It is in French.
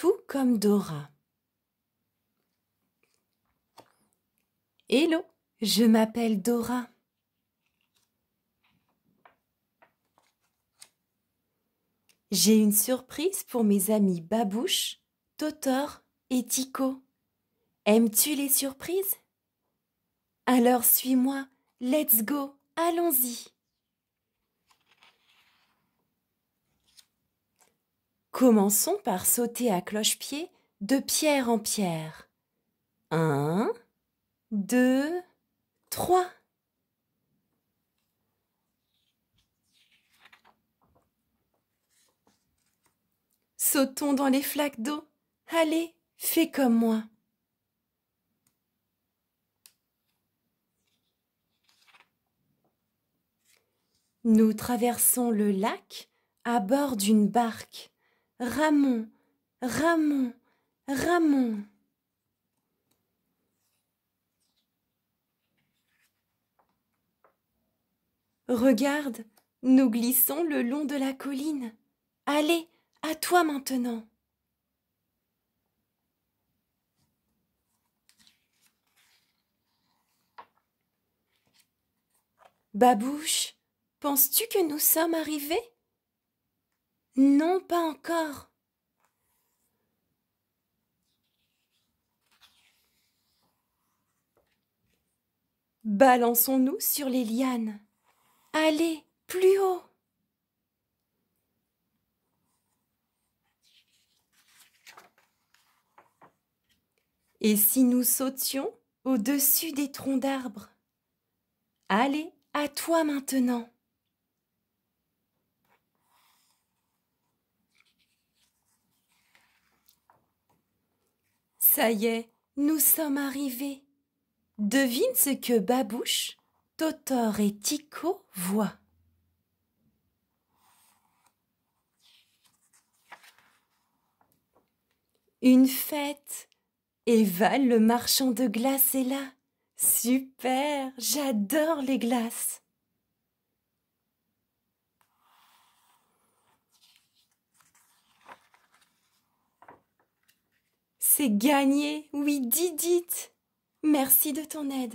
tout comme Dora. Hello, je m'appelle Dora. J'ai une surprise pour mes amis Babouche, Totor et Tico. Aimes-tu les surprises Alors suis-moi, let's go, allons-y. Commençons par sauter à cloche-pied de pierre en pierre. Un, deux, trois. Sautons dans les flaques d'eau. Allez, fais comme moi. Nous traversons le lac à bord d'une barque. Ramon, Ramon, Ramon. Regarde, nous glissons le long de la colline. Allez, à toi maintenant. Babouche, penses-tu que nous sommes arrivés non, pas encore. Balançons-nous sur les lianes. Allez, plus haut. Et si nous sautions au-dessus des troncs d'arbres Allez, à toi maintenant. Ça y est, nous sommes arrivés. Devine ce que Babouche, Totor et Tico voient. Une fête. Et Val, le marchand de glace, est là. Super, j'adore les glaces. C'est gagné. Oui, Didit. Merci de ton aide.